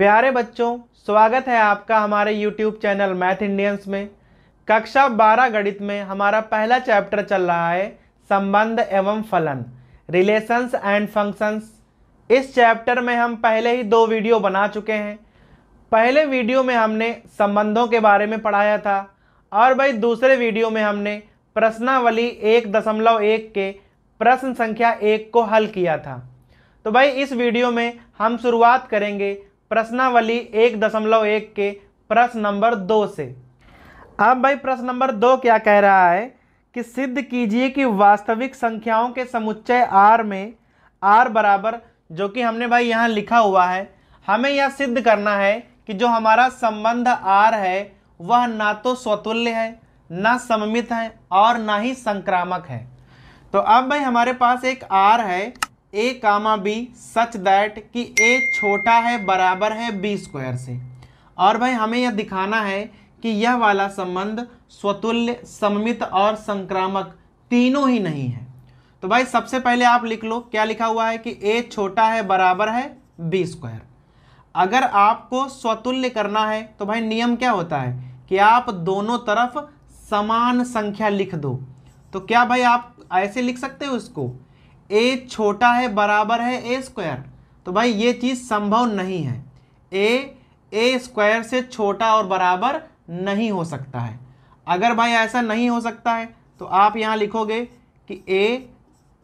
प्यारे बच्चों स्वागत है आपका हमारे यूट्यूब चैनल मैथ इंडियंस में कक्षा 12 गणित में हमारा पहला चैप्टर चल रहा है संबंध एवं फलन रिलेशंस एंड फंक्शंस इस चैप्टर में हम पहले ही दो वीडियो बना चुके हैं पहले वीडियो में हमने संबंधों के बारे में पढ़ाया था और भाई दूसरे वीडियो में हमने प्रश्नावली एक दशमलव एक के प्रश्न संख्या एक को हल किया था तो भाई इस वीडियो में हम शुरुआत करेंगे प्रश्नावली एक दशमलव एक के प्रश्न नंबर दो से अब भाई प्रश्न नंबर दो क्या कह रहा है कि सिद्ध कीजिए कि वास्तविक संख्याओं के समुच्चय आर में आर बराबर जो कि हमने भाई यहाँ लिखा हुआ है हमें यह सिद्ध करना है कि जो हमारा संबंध आर है वह ना तो स्वतुल्य है ना सममित है और ना ही संक्रामक है तो अब भाई हमारे पास एक आर है ए कामा बी सच दैट कि ए छोटा है बराबर है बी स्क्वायर से और भाई हमें यह दिखाना है कि यह वाला संबंध स्वतुल्य सममित और संक्रामक तीनों ही नहीं है तो भाई सबसे पहले आप लिख लो क्या लिखा हुआ है कि ए छोटा है बराबर है बी स्क्वायर अगर आपको स्वतुल्य करना है तो भाई नियम क्या होता है कि आप दोनों तरफ समान संख्या लिख दो तो क्या भाई आप ऐसे लिख सकते हो उसको ए छोटा है बराबर है ए स्क्वायर तो भाई ये चीज़ संभव नहीं है ए ए स्क्वायर से छोटा और बराबर नहीं हो सकता है अगर भाई ऐसा नहीं हो सकता है तो आप यहाँ लिखोगे कि A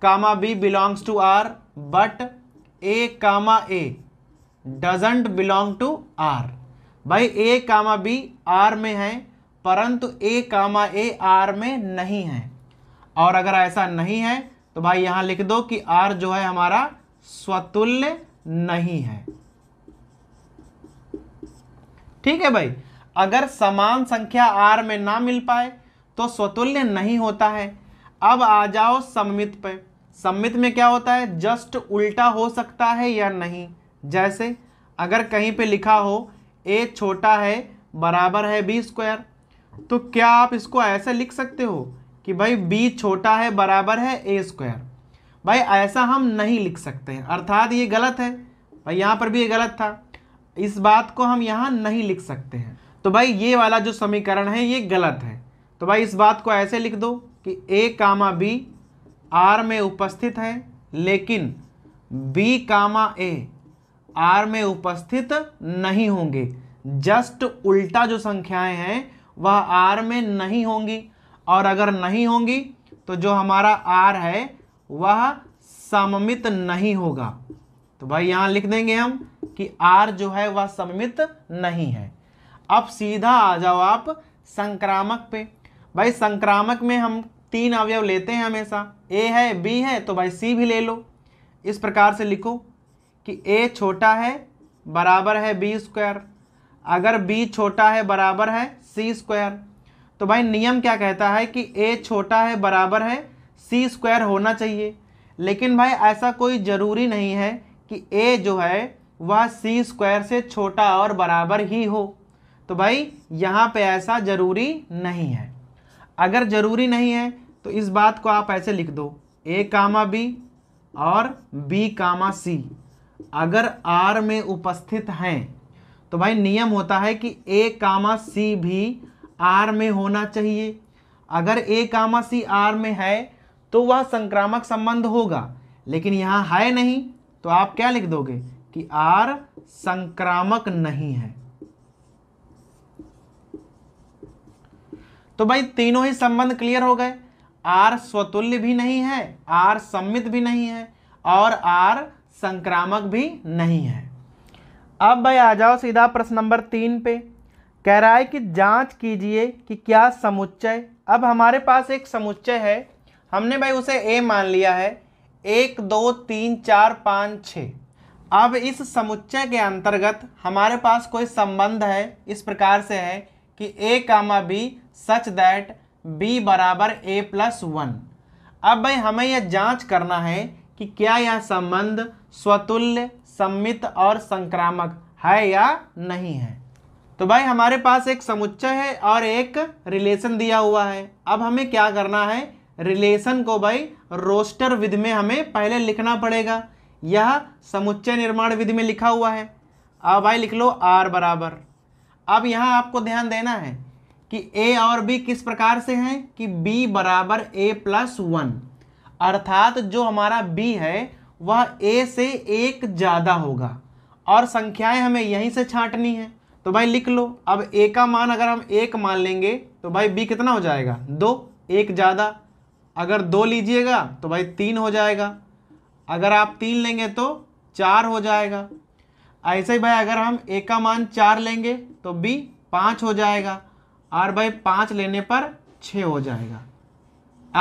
comma B belongs to R but A comma A doesn't belong to R भाई ए कामा बी आर में है परंतु ए कामा ए आर में नहीं है और अगर ऐसा नहीं है तो भाई यहां लिख दो कि आर जो है हमारा स्वतुल्य नहीं है ठीक है भाई अगर समान संख्या आर में ना मिल पाए तो स्वतुल्य नहीं होता है अब आ जाओ सममित पे सममित में क्या होता है जस्ट उल्टा हो सकता है या नहीं जैसे अगर कहीं पे लिखा हो ए छोटा है बराबर है बी स्क्वायर तो क्या आप इसको ऐसे लिख सकते हो कि भाई बी छोटा है बराबर है ए स्क्वायर भाई ऐसा हम नहीं लिख सकते हैं अर्थात ये गलत है भाई यहाँ पर भी ये गलत था इस बात को हम यहाँ नहीं लिख सकते हैं तो भाई ये वाला जो समीकरण है ये गलत है तो भाई इस बात को ऐसे लिख दो कि ए कामा बी आर में उपस्थित है लेकिन बी कामा ए आर में उपस्थित नहीं होंगे जस्ट उल्टा जो संख्याएं हैं वह आर में नहीं होंगी और अगर नहीं होंगी तो जो हमारा आर है वह सममित नहीं होगा तो भाई यहाँ लिख देंगे हम कि आर जो है वह सममित नहीं है अब सीधा आ जाओ आप संक्रामक पे भाई संक्रामक में हम तीन अवयव लेते हैं हमेशा ए है बी है तो भाई सी भी ले लो इस प्रकार से लिखो कि ए छोटा है बराबर है बी स्क्वायर अगर बी छोटा है बराबर है सी स्क्वायर तो भाई नियम क्या कहता है कि ए छोटा है बराबर है सी स्क्वायर होना चाहिए लेकिन भाई ऐसा कोई ज़रूरी नहीं है कि ए जो है वह सी स्क्वायर से छोटा और बराबर ही हो तो भाई यहाँ पे ऐसा ज़रूरी नहीं है अगर ज़रूरी नहीं है तो इस बात को आप ऐसे लिख दो ए कामा बी और बी कामा सी अगर आर में उपस्थित हैं तो भाई नियम होता है कि ए कामा सी भी आर में होना चाहिए अगर ए कामा सी आर में है तो वह संक्रामक संबंध होगा लेकिन यहाँ है नहीं तो आप क्या लिख दोगे कि आर संक्रामक नहीं है तो भाई तीनों ही संबंध क्लियर हो गए आर स्वतुल्य भी नहीं है आर सम्मित भी नहीं है और आर संक्रामक भी नहीं है अब भाई आ जाओ सीधा प्रश्न नंबर तीन पे कह रहा है कि जांच कीजिए कि क्या समुच्चय अब हमारे पास एक समुच्चय है हमने भाई उसे ए मान लिया है एक दो तीन चार पाँच छ अब इस समुच्चय के अंतर्गत हमारे पास कोई संबंध है इस प्रकार से है कि A comma B such that B बराबर ए प्लस वन अब भाई हमें यह जांच करना है कि क्या यह संबंध स्वतुल्य सम्मित और संक्रामक है या नहीं है तो भाई हमारे पास एक समुच्चय है और एक रिलेशन दिया हुआ है अब हमें क्या करना है रिलेशन को भाई रोस्टर विध में हमें पहले लिखना पड़ेगा यह समुच्चय निर्माण विधि में लिखा हुआ है अब भाई लिख लो आर बराबर अब यहाँ आपको ध्यान देना है कि ए और बी किस प्रकार से हैं कि बी बराबर ए प्लस वन अर्थात जो हमारा बी है वह ए से एक ज़्यादा होगा और संख्याएं हमें यहीं से छांटनी है तो भाई लिख लो अब ए का मान अगर हम एक मान लेंगे तो भाई बी कितना हो जाएगा दो एक ज़्यादा अगर दो लीजिएगा तो भाई तीन हो जाएगा अगर आप तीन लेंगे तो चार हो जाएगा ऐसे ही भाई अगर हम एक का मान चार लेंगे तो बी पाँच हो जाएगा और भाई पाँच लेने पर छः हो जाएगा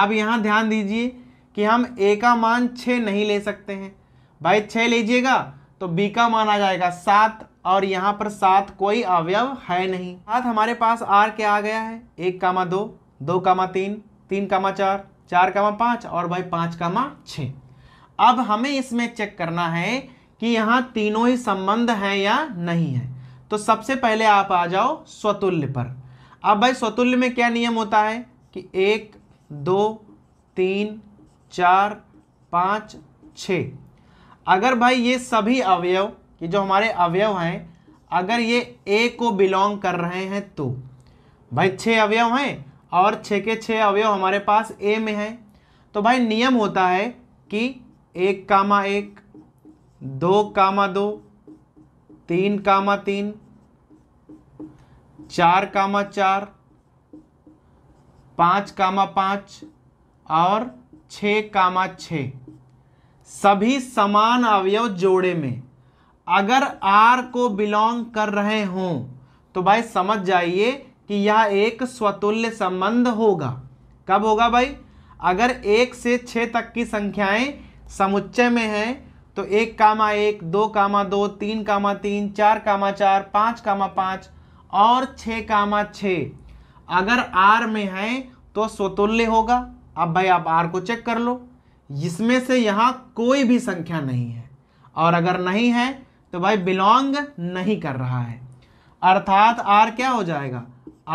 आप यहाँ ध्यान दीजिए कि हम ए का मान छः नहीं ले सकते हैं भाई छः लीजिएगा तो बी का मान आ जाएगा सात और यहाँ पर सात कोई अवयव है नहीं साथ हमारे पास आर क्या आ गया है एक कामा दो दो कामा तीन तीन कामा चार चार कामा पाँच और भाई पाँच कामा छः अब हमें इसमें चेक करना है कि यहाँ तीनों ही संबंध हैं या नहीं है तो सबसे पहले आप आ जाओ स्वतुल्य पर अब भाई स्वतुल्य में क्या नियम होता है कि एक दो तीन चार पाँच छ अगर भाई ये सभी अवयव कि जो हमारे अवयव हैं अगर ये ए को बिलोंग कर रहे हैं तो भाई छः अवयव हैं और छः के छः अवयव हमारे पास ए में हैं तो भाई नियम होता है कि एक कामा एक दो कामा दो तीन कामा तीन चार कामा चार पाँच कामा पाँच और छ कामा छ सभी समान अवयव जोड़े में अगर आर को बिलोंग कर रहे हों तो भाई समझ जाइए कि यह एक स्वतुल्य संबंध होगा कब होगा भाई अगर एक से छः तक की संख्याएं समुच्चय में हैं तो एक कामा एक दो कामा दो तीन कामा तीन चार कामा चार पाँच कामा पाँच और छः कामा छः अगर आर में है तो स्वतुल्य होगा अब भाई आप आर को चेक कर लो इसमें से यहाँ कोई भी संख्या नहीं है और अगर नहीं है तो भाई बिलोंग नहीं कर रहा है अर्थात आर क्या हो जाएगा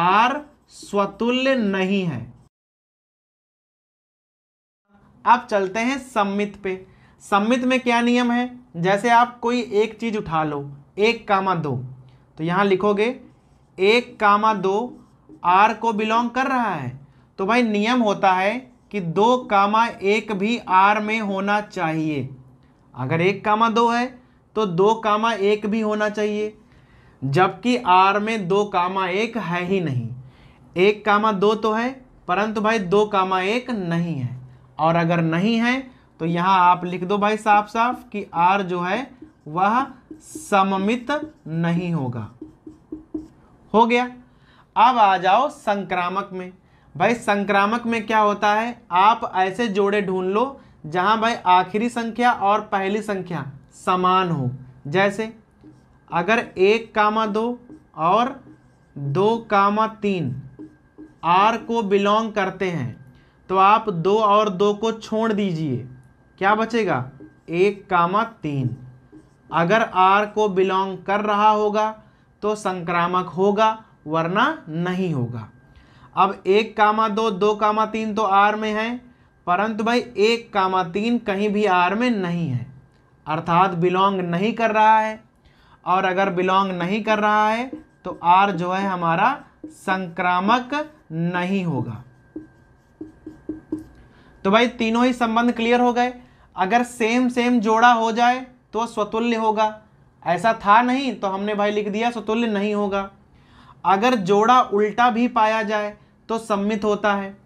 आर स्वतुल्य नहीं है आप चलते हैं सम्मित पे सम्मित में क्या नियम है जैसे आप कोई एक चीज उठा लो एक कामा दो तो यहां लिखोगे एक कामा दो आर को बिलोंग कर रहा है तो भाई नियम होता है कि दो कामा एक भी आर में होना चाहिए अगर एक कामा दो है तो दो कामा एक भी होना चाहिए जबकि आर में दो कामा एक है ही नहीं एक कामा दो तो है परंतु भाई दो कामा एक नहीं है और अगर नहीं है तो यहाँ आप लिख दो भाई साफ साफ कि आर जो है वह सममित नहीं होगा हो गया अब आ जाओ संक्रामक में भाई संक्रामक में क्या होता है आप ऐसे जोड़े ढूंढ लो जहां भाई आखिरी संख्या और पहली संख्या समान हो जैसे अगर एक कामा दो और दो कामा तीन आर को बिलोंग करते हैं तो आप दो और दो को छोड़ दीजिए क्या बचेगा एक कामा तीन अगर आर को बिलोंग कर रहा होगा तो संक्रामक होगा वरना नहीं होगा अब एक कामा दो दो कामा तीन तो आर में है परंतु भाई एक कामा तीन कहीं भी आर में नहीं है अर्थात बिलोंग नहीं कर रहा है और अगर बिलोंग नहीं कर रहा है तो आर जो है हमारा संक्रामक नहीं होगा तो भाई तीनों ही संबंध क्लियर हो गए अगर सेम सेम जोड़ा हो जाए तो स्वतुल्य होगा ऐसा था नहीं तो हमने भाई लिख दिया स्वतुल्य नहीं होगा अगर जोड़ा उल्टा भी पाया जाए तो सम्मित होता है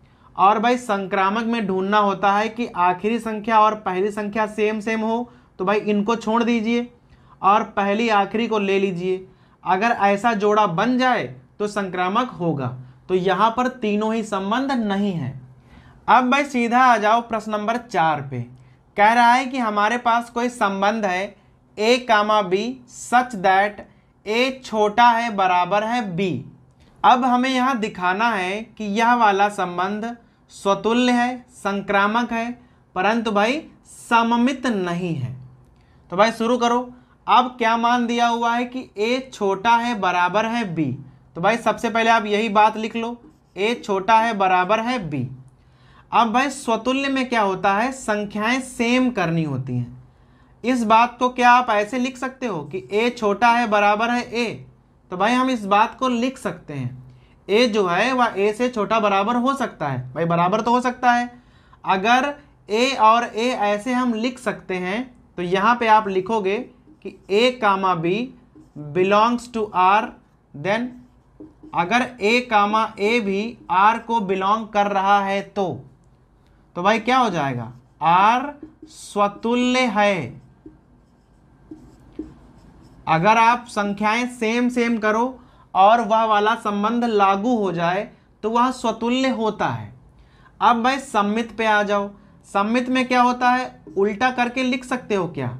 और भाई संक्रामक में ढूंढना होता है कि आखिरी संख्या और पहली संख्या सेम सेम हो तो भाई इनको छोड़ दीजिए और पहली आखिरी को ले लीजिए अगर ऐसा जोड़ा बन जाए तो संक्रामक होगा तो यहाँ पर तीनों ही संबंध नहीं है अब भाई सीधा आ जाओ प्रश्न नंबर चार पे कह रहा है कि हमारे पास कोई संबंध है ए कामा बी सच दैट ए छोटा है बराबर है बी अब हमें यहाँ दिखाना है कि यह वाला संबंध स्वतुल्य है संक्रामक है परंतु भाई सममित नहीं है तो भाई शुरू करो अब क्या मान दिया हुआ है कि ए छोटा है बराबर है बी तो भाई सबसे पहले आप यही बात लिख लो ए छोटा है बराबर है बी अब भाई स्वतुल्य में क्या होता है संख्याएं सेम करनी होती हैं इस बात को क्या आप ऐसे लिख सकते हो कि ए छोटा है बराबर है ए तो भाई हम इस बात को लिख सकते हैं ए जो है वह ए से छोटा बराबर हो सकता है भाई बराबर तो हो सकता है अगर ए और ए ऐसे हम लिख सकते हैं तो यहां पे आप लिखोगे कि A comma B belongs to R then अगर ए कामा ए भी आर को बिलोंग कर रहा है तो तो भाई क्या हो जाएगा आर स्वतुल्य है अगर आप संख्याएं सेम सेम करो और वह वाला संबंध लागू हो जाए तो वह स्वतुल्य होता है अब भाई सम्मित पे आ जाओ सम्मित में क्या होता है उल्टा करके लिख सकते हो क्या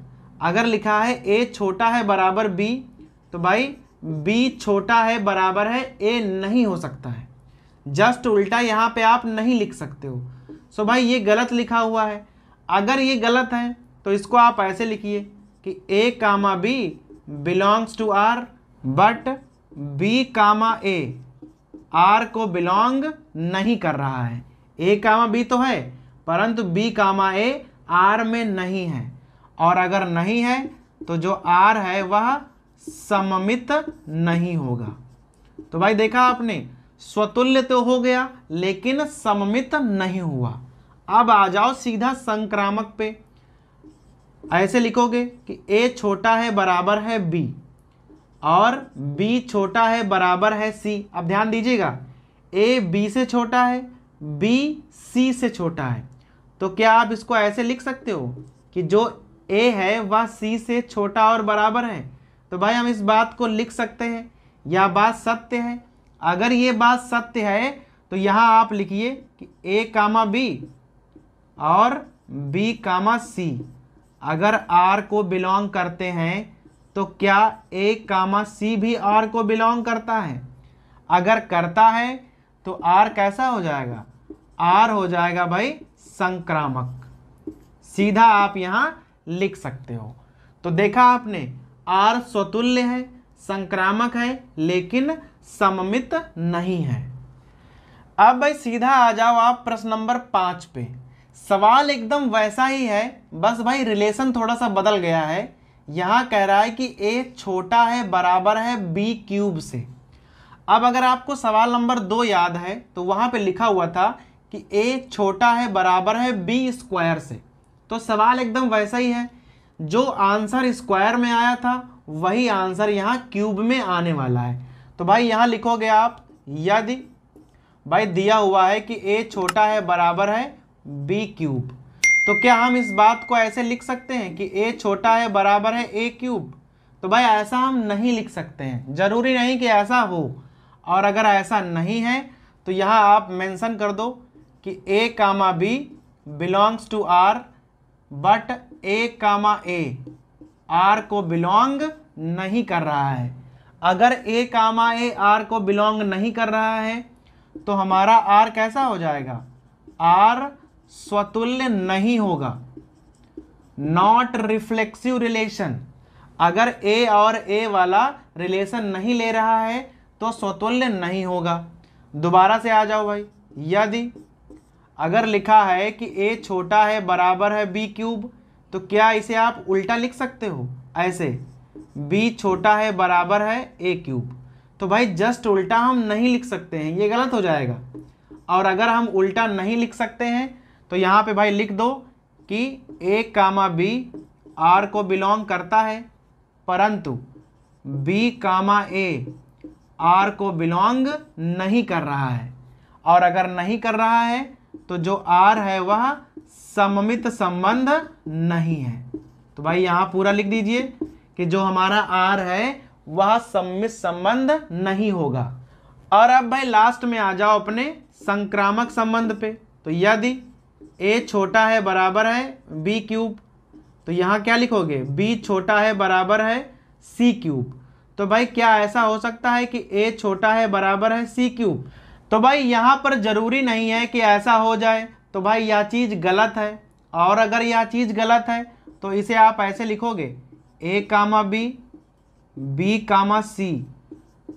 अगर लिखा है ए छोटा है बराबर बी तो भाई बी छोटा है बराबर है ए नहीं हो सकता है जस्ट उल्टा यहाँ पे आप नहीं लिख सकते हो सो भाई ये गलत लिखा हुआ है अगर ये गलत है तो इसको आप ऐसे लिखिए कि A comma B belongs to R but B comma A R को बिलोंग नहीं कर रहा है ए कामा बी तो है परंतु बी कामा ए आर में नहीं है और अगर नहीं है तो जो आर है वह सममित नहीं होगा तो भाई देखा आपने स्वतुल्य तो हो गया लेकिन सममित नहीं हुआ अब आ जाओ सीधा संक्रामक पे ऐसे लिखोगे कि ए छोटा है बराबर है बी और बी छोटा है बराबर है सी अब ध्यान दीजिएगा ए बी से छोटा है बी सी से छोटा है तो क्या आप इसको ऐसे लिख सकते हो कि जो ए है वह सी से छोटा और बराबर है तो भाई हम इस बात को लिख सकते हैं यह बात सत्य है अगर ये बात सत्य है तो यहाँ आप लिखिए कि ए कामा बी और बी कामा सी अगर आर को बिलोंग करते हैं तो क्या ए कामा सी भी आर को बिलोंग करता है अगर करता है तो आर कैसा हो जाएगा आर हो जाएगा भाई संक्रामक सीधा आप यहाँ लिख सकते हो तो देखा आपने आर स्वतुल्य है संक्रामक है लेकिन सममित नहीं है अब भाई सीधा आ जाओ आप प्रश्न नंबर पाँच पे सवाल एकदम वैसा ही है बस भाई रिलेशन थोड़ा सा बदल गया है यहाँ कह रहा है कि ए छोटा है बराबर है बी क्यूब से अब अगर आपको सवाल नंबर दो याद है तो वहाँ पे लिखा हुआ था कि ए छोटा है बराबर है बी स्क्वायर से तो सवाल एकदम वैसा ही है जो आंसर स्क्वायर में आया था वही आंसर यहाँ क्यूब में आने वाला है तो भाई यहाँ लिखोगे आप यदि भाई दिया हुआ है कि ए छोटा है बराबर है बी क्यूब तो क्या हम इस बात को ऐसे लिख सकते हैं कि ए छोटा है बराबर है ए क्यूब तो भाई ऐसा हम नहीं लिख सकते हैं ज़रूरी नहीं कि ऐसा हो और अगर ऐसा नहीं है तो यहाँ आप मेंशन कर दो कि A comma B belongs to R but A comma A R को बिलोंग नहीं कर रहा है अगर ए कामा ए आर को बिलोंग नहीं कर रहा है तो हमारा आर कैसा हो जाएगा आर स्वतुल्य नहीं होगा नॉट रिफ्लेक्सिव रिलेशन अगर ए और ए वाला रिलेशन नहीं ले रहा है तो स्वतुल्य नहीं होगा दोबारा से आ जाओ भाई यदि अगर लिखा है कि ए छोटा है बराबर है बी क्यूब तो क्या इसे आप उल्टा लिख सकते हो ऐसे बी छोटा है बराबर है ए क्यूब तो भाई जस्ट उल्टा हम नहीं लिख सकते हैं ये गलत हो जाएगा और अगर हम उल्टा नहीं लिख सकते हैं तो यहाँ पे भाई लिख दो कि ए कामा बी आर को बिलोंग करता है परंतु बी कामा ए आर को बिलोंग नहीं कर रहा है और अगर नहीं कर रहा है तो जो आर है वह सममित संबंध नहीं है तो भाई यहां पूरा लिख दीजिए कि जो हमारा आर है वह सममित संबंध नहीं होगा और अब भाई लास्ट में आ जाओ अपने संक्रामक संबंध पे तो यदि ए छोटा है बराबर है बी क्यूब तो यहां क्या लिखोगे बी छोटा है बराबर है सी क्यूब तो भाई क्या ऐसा हो सकता है कि ए छोटा है बराबर है सी क्यूब तो भाई यहाँ पर ज़रूरी नहीं है कि ऐसा हो जाए तो भाई यह चीज़ गलत है और अगर यह चीज़ गलत है तो इसे आप ऐसे लिखोगे A comma B B comma C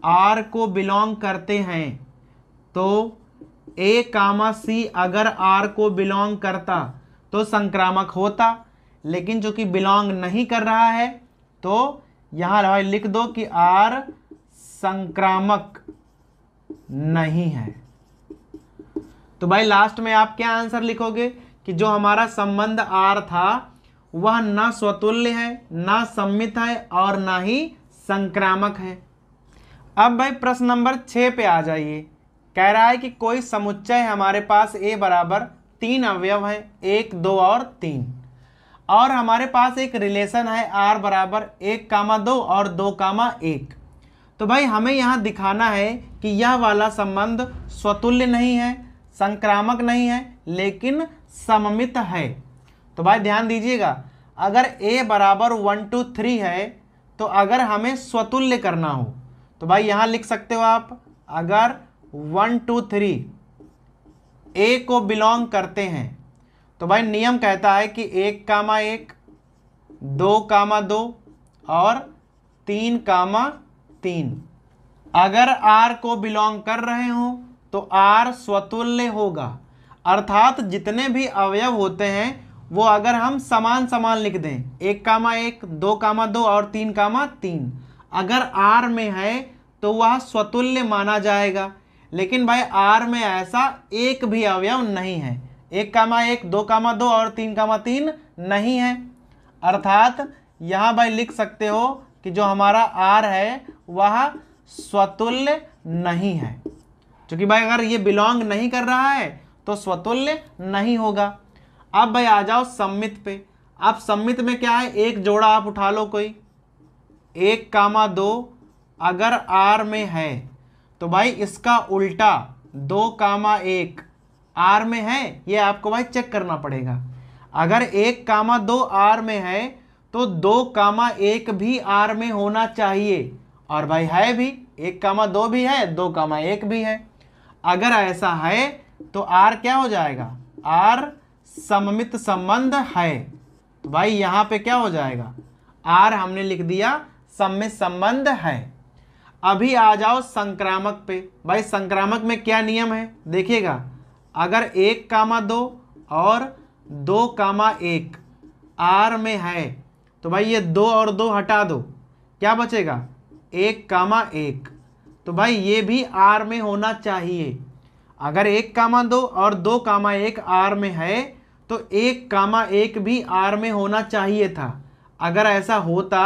R को बिलोंग करते हैं तो ए कामा सी अगर आर को बिलोंग करता तो संक्रामक होता लेकिन चूँकि बिलोंग नहीं कर रहा है तो यहाँ लिख दो कि आर संक्रामक नहीं है तो भाई लास्ट में आप क्या आंसर लिखोगे कि जो हमारा संबंध आर था वह ना स्वतुल्य है ना सम्मित है और ना ही संक्रामक है अब भाई प्रश्न नंबर छः पे आ जाइए कह रहा है कि कोई समुच्चय हमारे पास ए बराबर तीन अवयव है एक दो और तीन और हमारे पास एक रिलेशन है आर बराबर एक कामा दो और दो कामा एक तो भाई हमें यहाँ दिखाना है कि यह वाला संबंध स्वतुल्य नहीं है संक्रामक नहीं है लेकिन सममित है तो भाई ध्यान दीजिएगा अगर a बराबर वन टू थ्री है तो अगर हमें स्वतुल्य करना हो तो भाई यहाँ लिख सकते हो आप अगर वन टू थ्री ए को बिलोंग करते हैं तो भाई नियम कहता है कि एक कामा एक दो कामा दो और तीन कामा तीन अगर आर को बिलोंग कर रहे हों तो आर स्वतुल्य होगा अर्थात जितने भी अवयव होते हैं वो अगर हम समान समान लिख दें एक कामा एक दो कामा दो और तीन कामा तीन अगर आर में है तो वह स्वतुल्य माना जाएगा लेकिन भाई आर में ऐसा एक भी अवयव नहीं है एक कामा एक दो कामा दो और तीन कामा तीन नहीं है अर्थात यहाँ भाई लिख सकते हो कि जो हमारा आर है वह स्वतुल्य नहीं है क्योंकि भाई अगर ये बिलोंग नहीं कर रहा है तो स्वतुल्य नहीं होगा अब भाई आ जाओ सम्मित पे अब सम्मित में क्या है एक जोड़ा आप उठा लो कोई एक कामा दो अगर आर में है तो भाई इसका उल्टा दो कामा एक आर में है ये आपको भाई चेक करना पड़ेगा अगर एक कामा दो आर में है तो दो कामा एक भी आर में होना चाहिए और भाई है भी एक कामा दो भी है दो कामा एक भी है अगर ऐसा है तो आर क्या हो जाएगा आर सममित संबंध है तो भाई यहाँ पे क्या हो जाएगा आर हमने लिख दिया सम्मित संबंध है अभी आ जाओ संक्रामक पे भाई संक्रामक में क्या नियम है देखिएगा अगर एक कामा दो और दो कामा एक आर में है तो भाई ये दो और दो हटा दो क्या बचेगा एक कामा एक तो भाई ये भी आर में होना चाहिए अगर एक कामा दो और दो कामा एक आर में है तो एक कामा एक भी आर में होना चाहिए था अगर ऐसा होता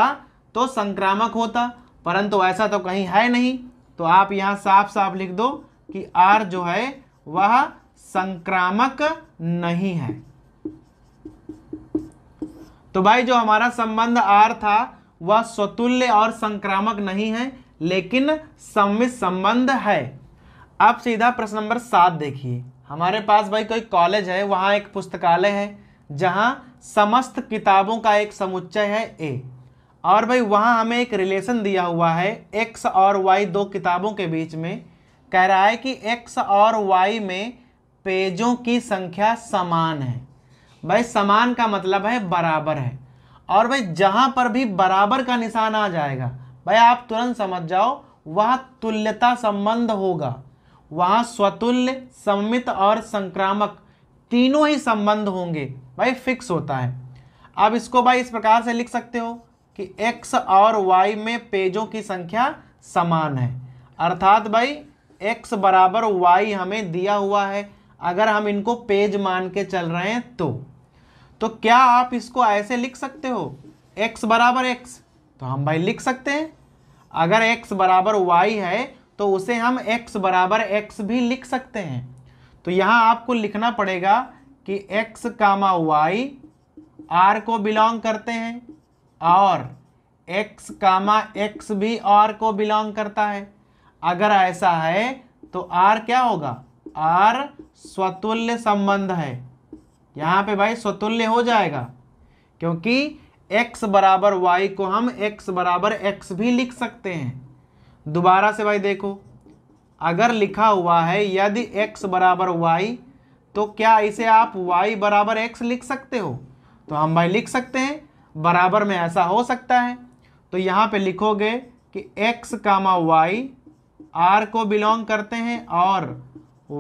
तो संक्रामक होता परंतु ऐसा तो कहीं है नहीं तो आप यहाँ साफ साफ लिख दो कि आर जो है वह संक्रामक नहीं है तो भाई जो हमारा संबंध आर था वह स्वतुल्य और संक्रामक नहीं है लेकिन सम्मित संबंध है आप सीधा प्रश्न नंबर सात देखिए हमारे पास भाई कोई कॉलेज है वहाँ एक पुस्तकालय है जहाँ समस्त किताबों का एक समुच्चय है ए और भाई वहाँ हमें एक रिलेशन दिया हुआ है एक्स और वाई दो किताबों के बीच में कह रहा है कि एक्स और वाई में पेजों की संख्या समान है भाई समान का मतलब है बराबर है और भाई जहाँ पर भी बराबर का निशान आ जाएगा भाई आप तुरंत समझ जाओ वह तुल्यता संबंध होगा वहाँ स्वतुल्य सम्मित और संक्रामक तीनों ही संबंध होंगे भाई फिक्स होता है आप इसको भाई इस प्रकार से लिख सकते हो कि x और y में पेजों की संख्या समान है अर्थात भाई x बराबर y हमें दिया हुआ है अगर हम इनको पेज मान के चल रहे हैं तो तो क्या आप इसको ऐसे लिख सकते हो x बराबर एक्स तो हम भाई लिख सकते हैं अगर x बराबर वाई है तो उसे हम x बराबर एक्स भी लिख सकते हैं तो यहाँ आपको लिखना पड़ेगा कि x कामा वाई आर को बिलोंग करते हैं और x कामा एक्स भी आर को बिलोंग करता है अगर ऐसा है तो r क्या होगा r स्वतुल्य संबंध है यहाँ पे भाई स्वतुल्य हो जाएगा क्योंकि x बराबर वाई को हम x बराबर एक्स भी लिख सकते हैं दोबारा से भाई देखो अगर लिखा हुआ है यदि x बराबर वाई तो क्या इसे आप y बराबर एक्स लिख सकते हो तो हम भाई लिख सकते हैं बराबर में ऐसा हो सकता है तो यहाँ पे लिखोगे कि x कामा वाई आर को बिलोंग करते हैं और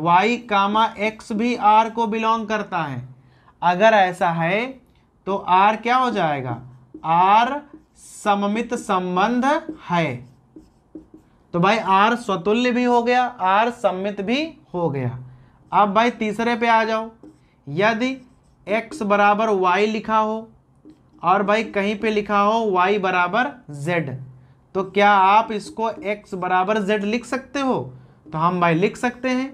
y कामा एक्स भी आर को बिलोंग करता है अगर ऐसा है तो आर क्या हो जाएगा आर सममित संबंध है तो भाई आर स्वतुल्य भी हो गया आर सम्मित भी हो गया अब भाई तीसरे पे आ जाओ यदि x बराबर वाई लिखा हो और भाई कहीं पे लिखा हो y बराबर z तो क्या आप इसको x बराबर z लिख सकते हो तो हम भाई लिख सकते हैं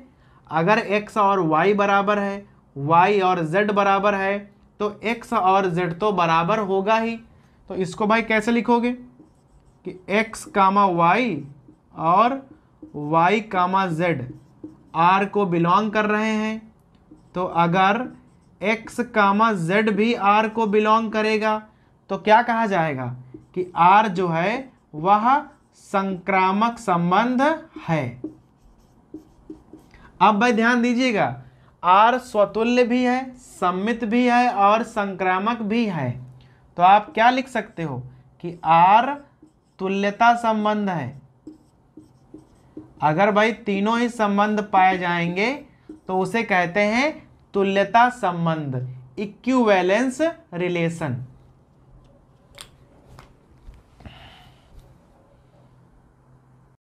अगर x और y बराबर है वाई और जेड बराबर है तो एक्स और जेड तो बराबर होगा ही तो इसको भाई कैसे लिखोगे कि एक्स कामा वाई और वाई कामा जेड आर को बिलोंग कर रहे हैं तो अगर एक्स कामा जेड भी आर को बिलोंग करेगा तो क्या कहा जाएगा कि आर जो है वह संक्रामक संबंध है अब भाई ध्यान दीजिएगा आर स्वतुल्य भी है सम्मित भी है और संक्रामक भी है तो आप क्या लिख सकते हो कि आर तुल्यता संबंध है अगर भाई तीनों ही संबंध पाए जाएंगे तो उसे कहते हैं तुल्यता संबंध इक्वैलेंस रिलेशन